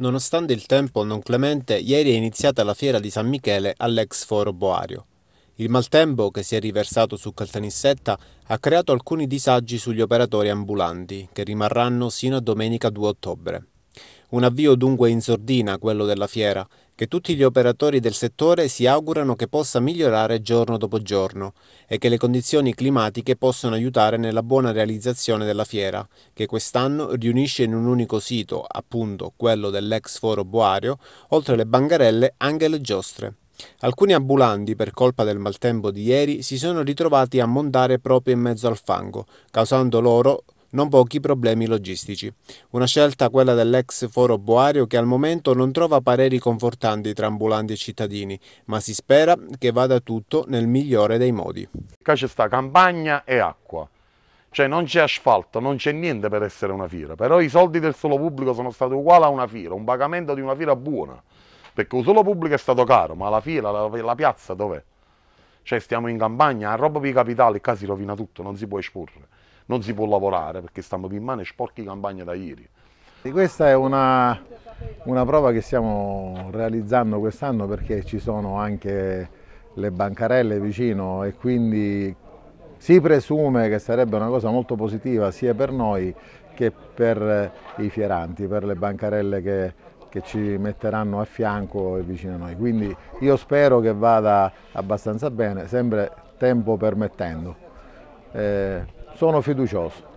Nonostante il tempo non clemente, ieri è iniziata la fiera di San Michele all'ex foro Boario. Il maltempo che si è riversato su Caltanissetta ha creato alcuni disagi sugli operatori ambulanti, che rimarranno sino a domenica 2 ottobre. Un avvio dunque in sordina quello della fiera, che tutti gli operatori del settore si augurano che possa migliorare giorno dopo giorno e che le condizioni climatiche possano aiutare nella buona realizzazione della fiera, che quest'anno riunisce in un unico sito, appunto quello dell'ex foro Boario, oltre le bangarelle anche le giostre. Alcuni ambulanti, per colpa del maltempo di ieri, si sono ritrovati a montare proprio in mezzo al fango, causando loro non pochi problemi logistici. Una scelta quella dell'ex foro boario che al momento non trova pareri confortanti tra ambulanti e cittadini, ma si spera che vada tutto nel migliore dei modi. Qua c'è sta campagna e acqua, cioè non c'è asfalto, non c'è niente per essere una fiera, però i soldi del solo pubblico sono stati uguali a una fiera, un pagamento di una fiera buona, perché il solo pubblico è stato caro, ma la fiera, la, la piazza dov'è? Cioè stiamo in campagna, a roba di capitale, capitali, qua si rovina tutto, non si può esporre non si può lavorare perché stiamo in mano e sporchi campagna da ieri. Questa è una, una prova che stiamo realizzando quest'anno perché ci sono anche le bancarelle vicino e quindi si presume che sarebbe una cosa molto positiva sia per noi che per i fieranti, per le bancarelle che, che ci metteranno a fianco e vicino a noi. Quindi io spero che vada abbastanza bene, sempre tempo permettendo. Eh, sono fiducioso.